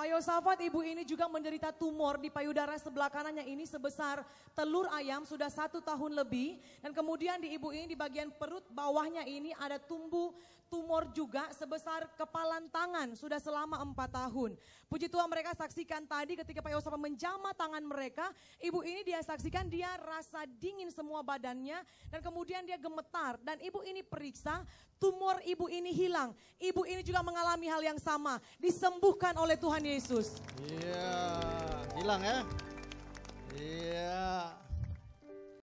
Pak Yosafat ibu ini juga menderita tumor di payudara sebelah kanannya ini sebesar telur ayam sudah satu tahun lebih. Dan kemudian di ibu ini di bagian perut bawahnya ini ada tumbuh tumor juga sebesar kepalan tangan sudah selama empat tahun. Puji Tuhan mereka saksikan tadi ketika Pak Yosafat menjama tangan mereka, ibu ini dia saksikan dia rasa dingin semua badannya dan kemudian dia gemetar dan ibu ini periksa tumor ibu ini hilang. Ibu ini juga mengalami hal yang sama, disembuhkan oleh Tuhan Yesus. Iya, hilang ya. Iya.